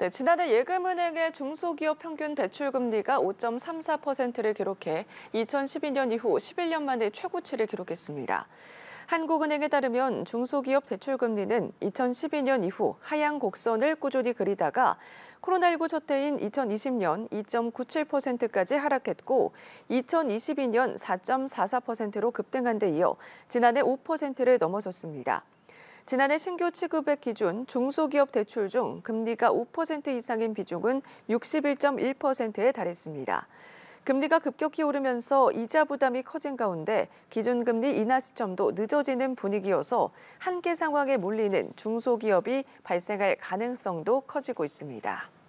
네, 지난해 예금은행의 중소기업 평균 대출금리가 5.34%를 기록해 2012년 이후 11년 만에 최고치를 기록했습니다. 한국은행에 따르면 중소기업 대출금리는 2012년 이후 하향 곡선을 꾸준히 그리다가 코로나19 첫해인 2020년 2.97%까지 하락했고 2022년 4.44%로 급등한 데 이어 지난해 5%를 넘어섰습니다. 지난해 신규 취급액 기준 중소기업 대출 중 금리가 5% 이상인 비중은 61.1%에 달했습니다. 금리가 급격히 오르면서 이자 부담이 커진 가운데 기준금리 인하 시점도 늦어지는 분위기여서 한계 상황에 몰리는 중소기업이 발생할 가능성도 커지고 있습니다.